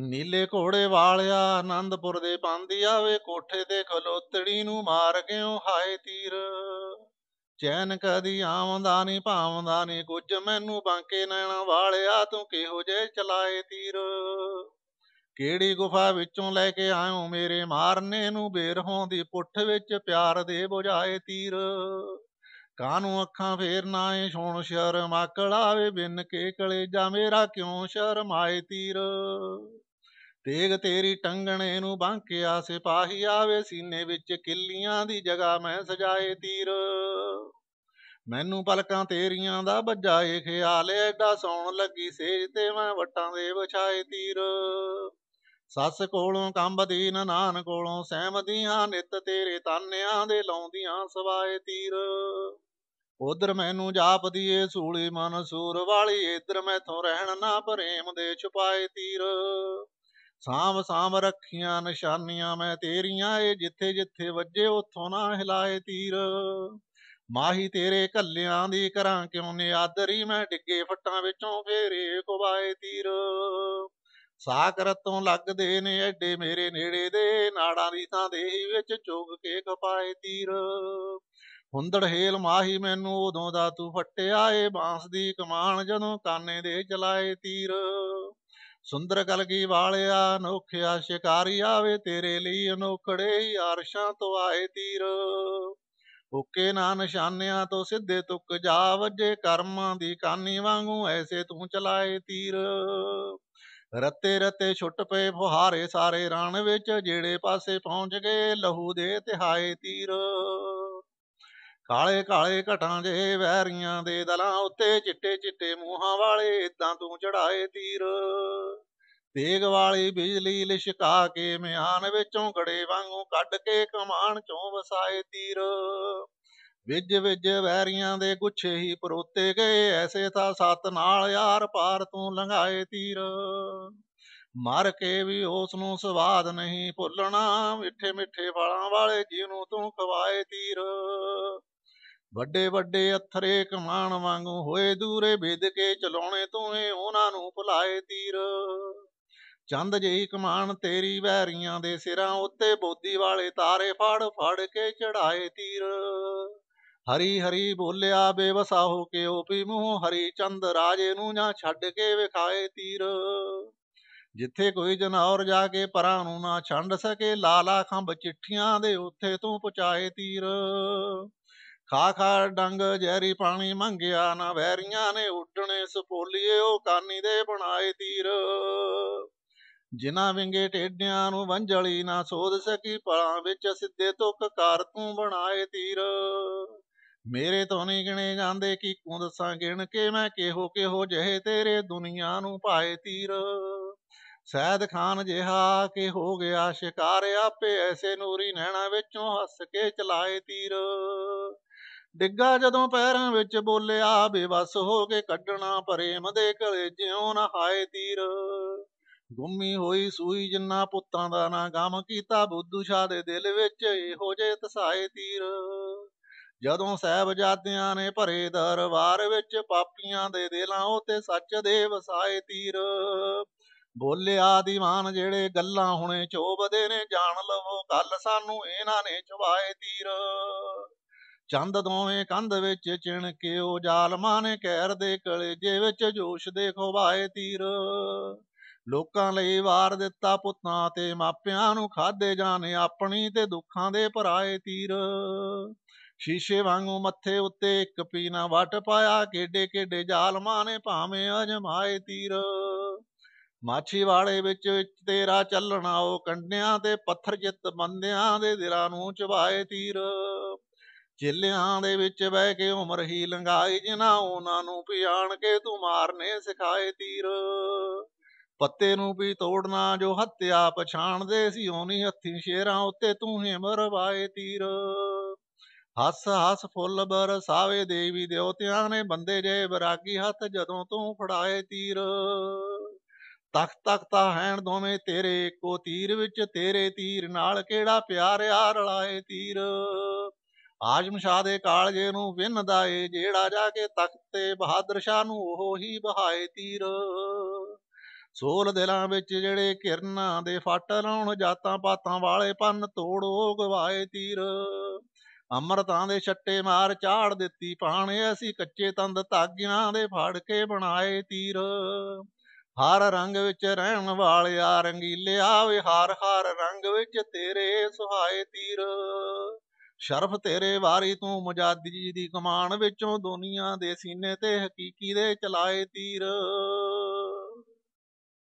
ਨੀਲੇ ਘੋੜੇ ਵਾਲਿਆ ਆਨੰਦਪੁਰ ਦੇ ਪਾਂਦੀ ਆਵੇ ਕੋਠੇ ਤੇ ਖਲੋਤੜੀ ਨੂੰ ਮਾਰ ਗਿਓ ਹਾਏ ਤੀਰ ਚੈਨ ਕਦੀ ਆਵੰਦਾ ਨਹੀਂ ਭਾਵੰਦਾ ਨਹੀਂ ਕੁਝ ਮੈਨੂੰ ਬਾਂਕੇ ਨੈਣਾ ਵਾਲਿਆ ਤੂੰ ਕਿਹੋ ਜੇ ਚਲਾਏ ਤੀਰ ਕਿਹੜੀ ਗੁਫਾ ਵਿੱਚੋਂ ਲੈ ਕੇ ਆਇਓ ਮੇਰੇ ਮਾਰਨੇ ਨੂੰ ਬੇਰਹੋਂ ਦੀ ਪੁੱਠ ਵਿੱਚ ਪਿਆਰ ਦੇ ਬੁਝਾਏ ਤੀਰ ਕਾਨੂੰ ਅੱਖਾਂ ਫੇਰ ਨਾਏ ਸੁਣ ਸ਼ਰਮ ਆਕੜਾਵੇ ਬਿਨ ਕੇ ਕਲੇਜਾ ਮੇਰਾ ਕਿਉਂ ਸ਼ਰਮਾਏ ਤੀਰ ਤੇਗ ਤੇਰੀ ਟੰਗਣੇ ਨੂੰ ਬਾਂਕਿਆ ਸਿਪਾਹੀ ਆਵੇ ਸੀਨੇ ਵਿੱਚ ਕਿੱਲੀਆਂ ਦੀ ਜਗਾ ਮੈਂ ਸਜਾਏ ਤੀਰ ਮੈਨੂੰ ਪਲਕਾਂ ਤੇਰੀਆਂ ਦਾ ਵੱਜਾ ਖਿਆਲ ਐਡਾ ਸੌਣ ਲੱਗੀ ਸੇਜ ਤੇ ਮੈਂ ਵਟਾਂ ਦੇ ਵਿਛਾਏ ਤੀਰ ਸੱਸ ਕੋਲੋਂ ਕੰਬਦੀਨ ਨਾਨ ਕੋਲੋਂ ਸਹਿਮਦੀਆਂ ਨਿਤ ਤੇਰੇ ਤਾਨਿਆਂ ਦੇ ਲਾਉਂਦੀਆਂ ਸਵਾਏ ਤੀਰ ਉਧਰ ਮੈਨੂੰ ਜਾਪਦੀ ਏ ਸੂਲੀ ਮਨ ਸੂਰ ਵਾਲੀ ਇਧਰ ਮੈਥੋਂ ਰਹਿਣ ਨਾ ਪ੍ਰੇਮ ਦੇ ਛੁਪਾਏ ਤੀਰ ਸਾਮ ਸਾਮ ਰੱਖੀਆਂ ਨਿਸ਼ਾਨੀਆਂ ਮੈਂ ਤੇਰੀਆਂ ਏ ਜਿੱਥੇ ਜਿੱਥੇ ਵੱਜੇ ਉਥੋਂ ਨਾ ਹਿਲਾਏ ਤੀਰ ਮਾਹੀ ਤੇਰੇ ਕੱਲਿਆਂ ਦੀ ਕਰਾਂ ਕਿਉਂ ਨਿਆਦਰੀ ਮੈਂ ਡਿੱਗੇ ਫੱਟਾਂ ਵਿੱਚੋਂ ਫੇਰੇ ਕੁਵਾਏ ਤੀਰ ਸਾਗਰ ਤੋਂ ਲੱਗਦੇ ਨੇ ਐਡੇ ਮੇਰੇ ਨੇੜੇ ਦੇ ਨਾੜਾਂ ਦੀ ਥਾਂ ਦੇ ਵਿੱਚ ਚੁਗ ਕੇ ਖਪਾਏ ਤੀਰ ਹੁੰਦੜ ਹੇਲ ਮਾਹੀ ਮੈਨੂੰ ਉਦੋਂ ਦਾ ਤੂੰ ਫੱਟਿਆ ਏ ਬਾਂਸ ਦੀ ਕਮਾਨ ਜਦੋਂ ਕਾਨੇ ਦੇ ਚਲਾਏ ਤੀਰ ਸੁੰਦਰ ਕਲਗੀ ਵਾਲਿਆ ਅਨੋਖਿਆ ਸ਼ਿਕਾਰੀ ਆਵੇ ਤੇਰੇ ਲਈ ਅਨੋਖੜੇ ਅਰਸ਼ਾਂ ਆਰਸ਼ਾਂ ਤੋਂ ਆਏ ਤੀਰ ਓਕੇ ਨਾ ਨਿਸ਼ਾਨਿਆਂ ਤੋਂ ਸਿੱਧੇ ਤੁਕ ਜਾ ਵਜੇ ਕਰਮਾਂ ਦੀ ਕਾਨੀ ਵਾਂਗੂ ਐਸੇ ਤੂੰ ਚਲਾਏ ਤੀਰ ਰਤੇ ਰਤੇ ਛੁੱਟ ਪਏ ਫੁਹਾਰੇ ਸਾਰੇ ਰਣ ਵਿੱਚ ਜਿਹੜੇ ਪਾਸੇ ਪਹੁੰਚ ਗਏ ਲਹੂ ਦੇ ਤਿਹਾਏ ਤੀਰ ਕਾਲੇ ਕਾਲੇ ਘਟਾਂ ਦੇ ਵੈਰੀਆਂ ਦੇ ਦਲਾਂ ਉੱਤੇ ਚਿੱਟੇ ਚਿੱਟੇ ਮੂੰਹਾਂ ਵਾਲੇ ਇਦਾਂ ਤੂੰ ਚੜਾਏ ਤੀਰ ਤੇਗ ਵਾਲੀ ਬਿਜਲੀ ਲਿਸ਼ਕਾ ਕੇ ਮਿਆਨ ਵਿੱਚੋਂ ਘੜੇ ਵਾਂਗੂ ਕੱਢ ਕੇ ਕਮਾਨ ਚੋਂ ਵਸਾਏ ਤੀਰ ਵਿਜ ਵਿਜ ਵੈਰੀਆਂ ਦੇ ਗੁੱਛੇ ਹੀ ਪਰੋਤੇ ਗਏ ਐਸੇ ਤਾਂ ਸਤ ਨਾਲ ਯਾਰ ਪਾਰ ਤੂੰ ਲੰਘਾਏ ਤੀਰ ਮਰ ਕੇ ਵੀ ਉਸ ਨੂੰ ਸਵਾਦ ਨਹੀਂ ਭੁੱਲਣਾ ਮਿੱਠੇ ਮਿੱਠੇ ਫਲਾਂ ਵਾਲੇ ਜੀ ਨੂੰ ਤੂੰ ਖਵਾਏ ਤੀਰ ਵੱਡੇ ਵੱਡੇ ਅਥਰੇ ਕਮਾਣ ਵਾਂਗੂ ਹੋਏ ਦੂਰੇ ਵਿਦ ਕੇ ਚਲਾਉਣੇ ਤੂੰ ਏ ਉਹਨਾਂ ਨੂੰ ਭੁਲਾਏ ਤੀਰ ਚੰਦ ਜਿਹੀ ਕਮਾਨ ਤੇਰੀ ਵੈਰੀਆਂ ਦੇ ਸਿਰਾਂ ਉੱਤੇ ਬੋਦੀ ਵਾਲੇ ਤਾਰੇ ਫੜ ਫੜ ਕੇ ਚੜਾਏ ਤੀਰ ਹਰੀ ਹਰੀ ਬੋਲਿਆ ਬੇਵਸਾ ਹੋ ਕੇ ਓਪੀ ਮੂੰਹ ਹਰੀ ਚੰਦ ਰਾਜੇ ਨੂੰ ਨਾ ਛੱਡ ਕੇ ਵਿਖਾਏ ਤੀਰ ਜਿੱਥੇ ਕੋਈ ਜਨੌਰ ਜਾ ਕੇ ਪਰਾਂ ਨੂੰ ਨਾ ਛੰਡ ਸਕੇ ਲਾਲਾ ਖੰਭ ਚਿੱਠੀਆਂ ਦੇ ਉੱਥੇ ਤੂੰ ਪਹੁੰਚਾਏ ਤੀਰ ਖਾ ਖਾ ਡੰਗ ਜੈਰੀ ਪਾਣੀ ਮੰਗਿਆ ਨਾ ਵੈਰੀਆਂ ਨੇ ਉੱਡਣੇ ਸਪੋਲੀਏ ਉਹ ਕਾਨੀ ਦੇ ਬਣਾਏ ਤੀਰ ਜਿਨਾ ਵਿੰਗੇ ਟੇਡਿਆਂ ਨੂੰ ਵੰਝਲੀ ਨਾ ਸੋਧ ਸਕੀ ਪਲਾਂ ਵਿੱਚ ਸਿੱਧੇ ਤੁਕ ਕਾਰ ਤੂੰ ਬਣਾਏ ਤੀਰ ਮੇਰੇ ਤੋਂ ਨਹੀਂ ਗਿਣੇ ਜਾਂਦੇ ਕੀ ਕੋ ਦੱਸਾਂ ਗਿਣ ਕੇ ਮੈਂ ਕਿਹੋ ਕਿਹੋ ਜਹੇ ਤੇਰੇ ਦੁਨੀਆ ਨੂੰ ਪਾਏ ਤੀਰ ਸੈਦ ਖਾਨ ਜਿਹਾ ਕੇ ਹੋ ਗਿਆ ਸ਼ਿਕਾਰ ਆਪੇ ਐਸੇ ਨੂਰੀ ਨੈਣਾ ਵਿੱਚੋਂ ਹੱਸ ਕੇ ਚਲਾਏ ਤੀਰ ਡਿੱਗਾ ਜਦੋਂ ਪੈਰਾਂ ਵਿੱਚ ਬੋਲਿਆ ਬੇਵਸ ਹੋ ਕੇ ਕੱਢਣਾ ਪ੍ਰੇਮ ਦੇ ਕਲੇ ਜਿਉਂ ਨਹਾਏ ਤੀਰ ਗੁੰਮੀ ਹੋਈ ਸੂਈ ਜਿੰਨਾ ਪੁੱਤਾਂ ਦਾ ਨਾ ਗਮ ਕੀਤਾ ਬੁੱਧੂ ਸ਼ਾਹ ਦੇ ਦਿਲ ਵਿੱਚ ਇਹੋ ਜੇ ਤਸਾਏ ਤੀਰ ਜਦੋਂ ਜਾਤਿਆਂ ਨੇ ਭਰੇ ਦਰਬਾਰ ਵਿੱਚ ਪਾਪੀਆਂ ਦੇ ਦਿਲਾਂ ਉਤੇ ਸੱਚ ਦੇ ਵਸਾਏ ਤੀਰ ਬੋਲਿਆ ਦੀਵਾਨ ਜਿਹੜੇ ਗੱਲਾਂ ਹੁਣੇ ਚੋਬਦੇ ਨੇ ਜਾਣ ਲਵੋ ਕੱਲ ਸਾਨੂੰ ਇਹਨਾਂ ਨੇ ਚਵਾਏ ਤੀਰ ਚੰਦ ਦੋਵੇਂ ਕੰਧ ਵਿੱਚ ਚਿਣ ਕੇ ਉਹ ਜ਼ਾਲਮਾਂ ਨੇ ਕਹਿਰ ਦੇ ਕਲੇ ਜੇ ਵਿੱਚ ਜੋਸ਼ ਦੇ ਖਵਾਏ ਤੀਰ ਲੋਕਾਂ ਲਈ ਵਾਰ ਦਿੱਤਾ ਪੁੱਤਾਂ ਤੇ ਮਾਪਿਆਂ ਨੂੰ ਖਾਦੇ ਜਾਣੇ ਆਪਣੀ ਤੇ ਦੁੱਖਾਂ ਦੇ ਭਰਾਏ ਤੀਰ ਸ਼ੀਸ਼ੇ ਵਾਂਗੂ ਮੱਥੇ ਉੱਤੇ ਇੱਕ ਪੀਨਾ ਵਟ ਪਾਇਆ ਕਿਡੇ ਕਿਡੇ ਜਾਲਮਾਂ ਨੇ ਭਾਵੇਂ ਅਜਮਾਏ ਤੀਰ ਮਾਛੀ ਵਾਲੇ ਵਿੱਚ ਤੇਰਾ ਚੱਲਣਾ ਉਹ ਕੰਡਿਆਂ ਤੇ ਪੱਥਰ ਜਿੱਤ ਬੰਦਿਆਂ ਦੇ ਦਿਰਾ ਨੂੰ ਚਵਾਏ ਤੀਰ ਚੇਲਿਆਂ ਦੇ ਵਿੱਚ ਬਹਿ ਕੇ ਉਮਰ ਹੀ ਲੰਘਾਈ ਜਿਨ੍ਹਾਂ ਉਹਨਾਂ ਨੂੰ ਪਿਆਣ ਕੇ ਤੂੰ ਮਾਰਨੇ ਸਿਖਾਏ ਤੀਰ ਪੱਤੇ ਨੂੰ ਵੀ ਤੋੜਨਾ ਜੋ ਹੱਤਿਆ ਪਛਾਣਦੇ ਸੀ ਉਹਨੀ ਹੱਥੀ ਸ਼ੇਰਾਂ ਉੱਤੇ ਤੂੰ ਹੀ ਮਰਵਾਏ ਤੀਰ ਹੱਸ ਹੱਸ ਫੁੱਲ ਬਰਸਾਵੇ ਦੇਵੀ ਦੇਵਤਿਆਂ ਨੇ ਬੰਦੇ ਜੇ ਬਰਾਗੀ ਹੱਥ ਜਦੋਂ ਤੂੰ ਫੜਾਏ ਤੀਰ ਤਖ ਤਖ ਤਾਂ ਹੈਣ ਦੋਵੇਂ ਤੇਰੇ ਕੋ ਤੀਰ ਵਿੱਚ ਤੇਰੇ ਤੀਰ ਨਾਲ ਕਿਹੜਾ ਪਿਆਰ ਆ ਰਲਾਏ ਤੀਰ ਆਜਮ ਸ਼ਾਹ ਦੇ ਕਾਲਜੇ ਨੂੰ ਵਿੰਨਦਾ ਏ ਜਿਹੜਾ ਜਾ ਕੇ ਤਖਤ ਤੇ ਬਹਾਦਰ ਸ਼ਾਹ ਨੂੰ ਉਹ ਹੀ ਬਹਾਏ ਤੀਰ ਸੋਲ ਦਿਲਾਂ ਵਿੱਚ ਜਿਹੜੇ ਕਿਰਨਾਂ ਦੇ ਫਟ ਲਾਉਣ ਜਾਤਾਂ ਪਾਤਾਂ ਵਾਲੇ ਪੰਨ ਤੋੜੋ ਗਵਾਏ ਤੀਰ ਅੰਮ੍ਰਿਤਾਂ ਦੇ ਛੱਟੇ ਮਾਰ ਝਾੜ ਦਿੱਤੀ ਪਾਣੇ ਅਸੀਂ ਕੱਚੇ ਤੰਦ ਧਾਗਿਆਂ ਦੇ ਫੜ ਕੇ ਬਣਾਏ ਤੀਰ ਹਰ ਰੰਗ ਵਿੱਚ ਰਹਿਣ ਵਾਲਿਆ ਰੰਗੀਲਿਆ ਵੇ ਹਰ ਹਰ ਰੰਗ ਵਿੱਚ ਤੇਰੇ ਸੁਹਾਏ ਤੀਰ ਸ਼ਰਫ ਤੇਰੇ ਵਾਰੀ ਤੂੰ ਮੁਜਾਦੀ ਦੀ ਕਮਾਨ ਵਿੱਚੋਂ ਦੁਨੀਆ ਦੇ ਸੀਨੇ ਤੇ ਹਕੀਕੀ ਦੇ ਚਲਾਏ ਤੀਰ